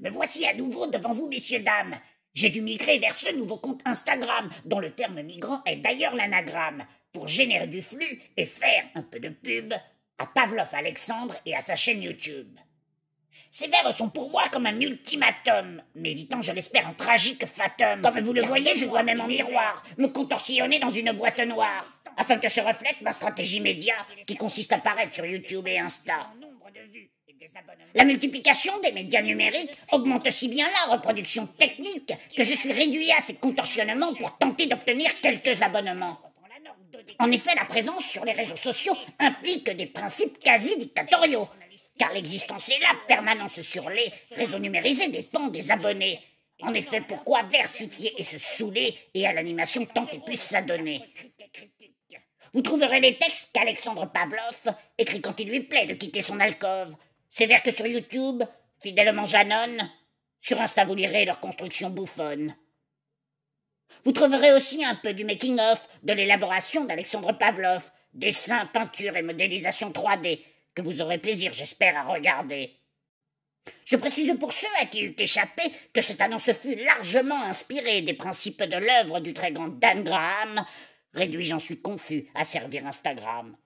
me voici à nouveau devant vous, messieurs, dames. J'ai dû migrer vers ce nouveau compte Instagram, dont le terme migrant est d'ailleurs l'anagramme, pour générer du flux et faire un peu de pub à Pavlov Alexandre et à sa chaîne YouTube. Ces vers sont pour moi comme un ultimatum, mais je l'espère, un tragique fatum. Comme vous le voyez, je vois même en miroir me contorsionner dans une boîte noire, afin que se reflète ma stratégie média qui consiste à paraître sur YouTube et Insta. La multiplication des médias numériques augmente si bien la reproduction technique que je suis réduit à ces contorsionnements pour tenter d'obtenir quelques abonnements. En effet, la présence sur les réseaux sociaux implique des principes quasi dictatoriaux, car l'existence et la permanence sur les réseaux numérisés dépend des abonnés. En effet, pourquoi versifier et se saouler et à l'animation tant et plus s'adonner vous trouverez les textes qu'Alexandre Pavlov écrit quand il lui plaît de quitter son alcôve. C'est vers que sur YouTube, fidèlement janon sur Insta vous lirez leur construction bouffonne. Vous trouverez aussi un peu du making-of, de l'élaboration d'Alexandre Pavlov, dessin, peinture et modélisation 3D, que vous aurez plaisir, j'espère, à regarder. Je précise pour ceux à qui eût échappé que cette annonce fut largement inspirée des principes de l'œuvre du très grand Dan Graham, Réduit, j'en suis confus, à servir Instagram.